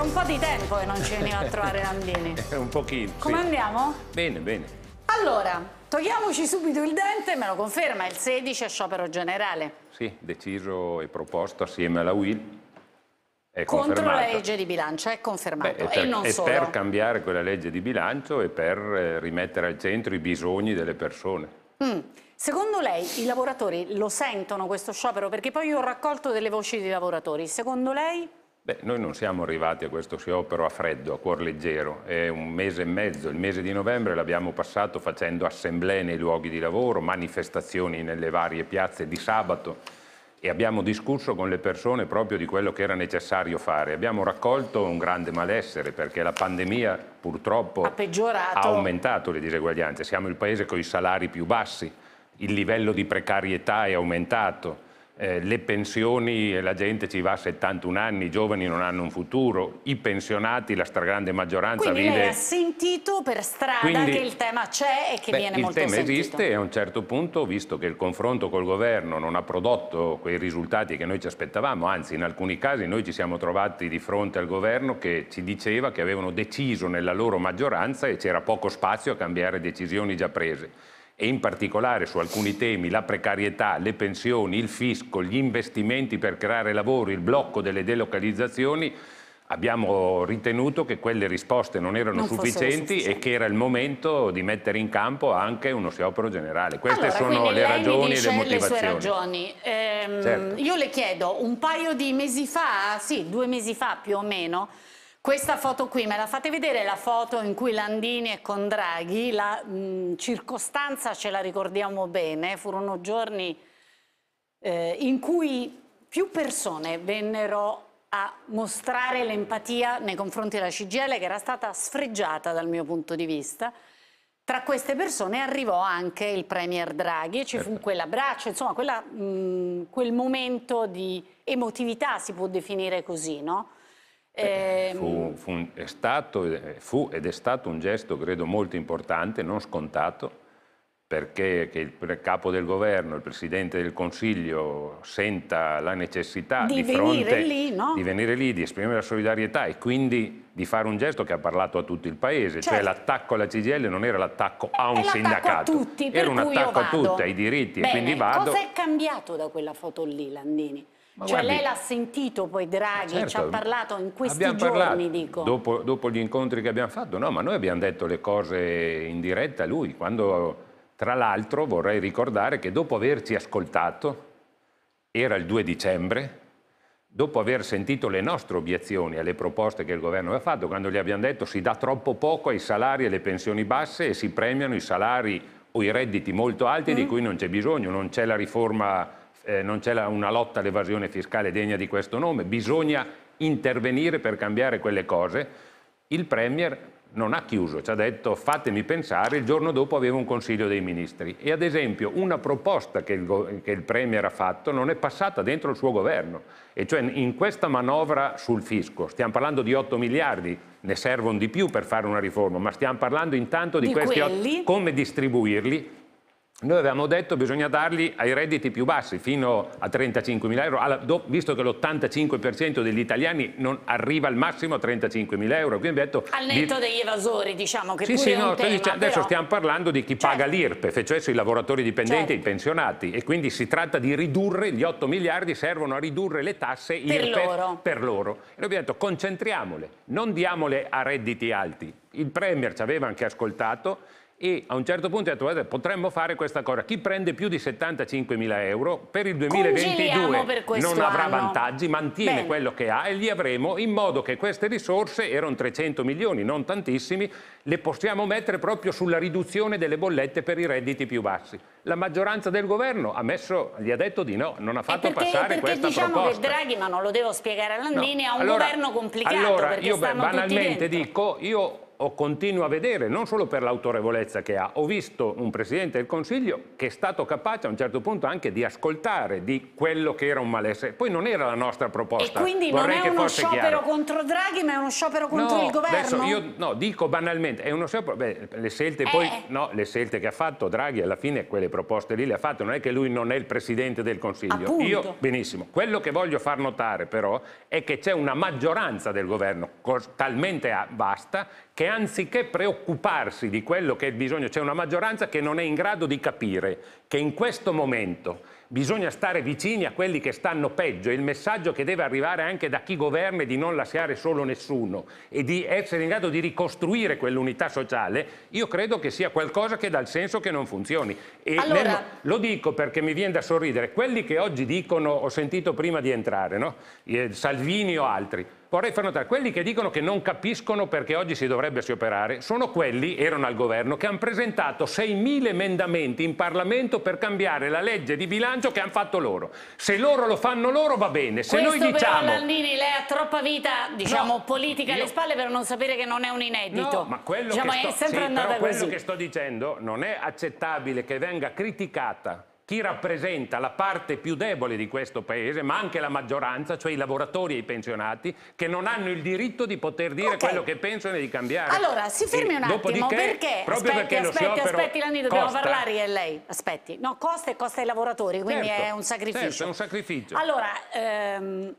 era un po' di tempo che non ci veniva a trovare Era un pochino. Come sì. andiamo? Bene, bene. Allora, togliamoci subito il dente, me lo conferma, il 16 è sciopero generale. Sì, deciso e proposto assieme alla Will. Contro la legge di bilancio, è confermato. Beh, e, per, e non e solo. per cambiare quella legge di bilancio e per eh, rimettere al centro i bisogni delle persone. Mm. Secondo lei i lavoratori lo sentono questo sciopero? Perché poi io ho raccolto delle voci di lavoratori. Secondo lei Beh, noi non siamo arrivati a questo sciopero a freddo, a cuor leggero, è un mese e mezzo, il mese di novembre l'abbiamo passato facendo assemblee nei luoghi di lavoro, manifestazioni nelle varie piazze di sabato e abbiamo discusso con le persone proprio di quello che era necessario fare. Abbiamo raccolto un grande malessere perché la pandemia purtroppo ha, ha aumentato le diseguaglianze, siamo il paese con i salari più bassi, il livello di precarietà è aumentato, eh, le pensioni, eh, la gente ci va a 71 anni, i giovani non hanno un futuro, i pensionati, la stragrande maggioranza Quindi vive... Quindi ha sentito per strada Quindi, che il tema c'è e che beh, viene molto sentito. Il tema esiste e a un certo punto, visto che il confronto col governo non ha prodotto quei risultati che noi ci aspettavamo, anzi in alcuni casi noi ci siamo trovati di fronte al governo che ci diceva che avevano deciso nella loro maggioranza e c'era poco spazio a cambiare decisioni già prese e in particolare su alcuni temi, la precarietà, le pensioni, il fisco, gli investimenti per creare lavoro, il blocco delle delocalizzazioni, abbiamo ritenuto che quelle risposte non erano non sufficienti e che era il momento di mettere in campo anche uno sciopero generale. Queste allora, sono le ragioni e le motivazioni. Le ragioni. Ehm, certo. Io le chiedo, un paio di mesi fa, sì, due mesi fa più o meno, questa foto qui, me la fate vedere la foto in cui Landini è con Draghi, la mh, circostanza ce la ricordiamo bene, furono giorni eh, in cui più persone vennero a mostrare l'empatia nei confronti della CGL che era stata sfregiata dal mio punto di vista. Tra queste persone arrivò anche il Premier Draghi e ci fu certo. quell'abbraccio, insomma quella, mh, quel momento di emotività si può definire così, no? Eh, fu, fu, è stato, fu, ed è stato un gesto, credo, molto importante, non scontato, perché che il capo del governo, il presidente del Consiglio senta la necessità di, di venire fronte, lì, no? di venire lì, di esprimere la solidarietà e quindi di fare un gesto che ha parlato a tutto il paese, cioè certo. cioè l'attacco alla CGL non era l'attacco a un sindacato, a tutti, era un attacco a tutti, ai diritti Bene, e quindi vado. Cosa è cambiato da quella foto lì, Landini? Ma cioè guardi, lei l'ha sentito poi Draghi, certo, ci ha certo. parlato in questi giorni, parlato, dico. Dopo, dopo, gli incontri che abbiamo fatto, no, ma noi abbiamo detto le cose in diretta a lui, quando tra l'altro vorrei ricordare che dopo averci ascoltato, era il 2 dicembre, dopo aver sentito le nostre obiezioni alle proposte che il governo aveva fatto, quando gli abbiamo detto si dà troppo poco ai salari e alle pensioni basse e si premiano i salari o i redditi molto alti mm. di cui non c'è bisogno, non c'è la riforma eh, non c'è una lotta all'evasione fiscale degna di questo nome, bisogna intervenire per cambiare quelle cose. Il Premier non ha chiuso, ci ha detto fatemi pensare, il giorno dopo aveva un Consiglio dei Ministri e ad esempio una proposta che il, che il Premier ha fatto non è passata dentro il suo governo e cioè in questa manovra sul fisco, stiamo parlando di 8 miliardi, ne servono di più per fare una riforma, ma stiamo parlando intanto di, di questi 8, come distribuirli noi avevamo detto che bisogna darli ai redditi più bassi, fino a 35 mila euro, visto che l'85% degli italiani non arriva al massimo a 35 mila euro. Quindi detto, al netto di... degli evasori, diciamo, che sì, sì, no, tema, dice, però... Adesso stiamo parlando di chi certo. paga l'IRPEF, cioè sui lavoratori dipendenti e certo. i pensionati, e quindi si tratta di ridurre, gli 8 miliardi servono a ridurre le tasse per loro. per loro. E noi abbiamo detto concentriamole, non diamole a redditi alti, il Premier ci aveva anche ascoltato e a un certo punto ha detto potremmo fare questa cosa, chi prende più di 75 mila euro per il 2022 per non avrà anno. vantaggi, mantiene Bene. quello che ha e li avremo in modo che queste risorse, erano 300 milioni, non tantissimi, le possiamo mettere proprio sulla riduzione delle bollette per i redditi più bassi. La maggioranza del governo ha messo, gli ha detto di no, non ha fatto perché, passare perché questa diciamo proposta. Perché diciamo che Draghi, ma non lo devo spiegare a Landini, no. ha un allora, governo complicato allora, io banalmente dico, io continuo a vedere, non solo per l'autorevolezza che ha, ho visto un Presidente del Consiglio che è stato capace a un certo punto anche di ascoltare di quello che era un malessere. Poi non era la nostra proposta. E quindi Vorrei non è uno sciopero chiaro. contro Draghi, ma è uno sciopero contro no, il governo? Io, no, dico banalmente, è uno sciopero... Beh, le scelte, eh. poi, no, le scelte che ha fatto Draghi, alla fine quelle proposte lì le ha fatte. Non è che lui non è il Presidente del Consiglio. Appunto. Io, benissimo. Quello che voglio far notare, però, è che c'è una maggioranza del governo talmente vasta che e anziché preoccuparsi di quello che è il bisogno, c'è una maggioranza che non è in grado di capire che in questo momento bisogna stare vicini a quelli che stanno peggio. Il messaggio che deve arrivare anche da chi governa è di non lasciare solo nessuno e di essere in grado di ricostruire quell'unità sociale, io credo che sia qualcosa che dà il senso che non funzioni. Allora... Nel... lo dico perché mi viene da sorridere. Quelli che oggi dicono, ho sentito prima di entrare, no? Eh, Salvini o altri, vorrei far notare, quelli che dicono che non capiscono perché oggi si dovrebbe sioperare sono quelli, erano al governo, che hanno presentato 6.000 emendamenti in Parlamento per cambiare la legge di bilancio bilancio che hanno fatto loro. Se loro lo fanno loro va bene, se Questo noi diciamo... Però, Landini, lei ha troppa vita, diciamo, no, politica alle io... spalle per non sapere che non è un inedito. No, ma quello, diciamo, che, sto... Sì, quello che sto dicendo non è accettabile che venga criticata chi rappresenta la parte più debole di questo Paese, ma anche la maggioranza, cioè i lavoratori e i pensionati, che non hanno il diritto di poter dire okay. quello che pensano e di cambiare. Allora, si fermi un attimo, perché? Proprio aspetti, perché aspetti, aspetti Lani, dobbiamo costa. parlare e lei. Aspetti. No, costa e costa ai lavoratori, quindi certo, è un sacrificio. Certo, è un sacrificio. Allora, ehm...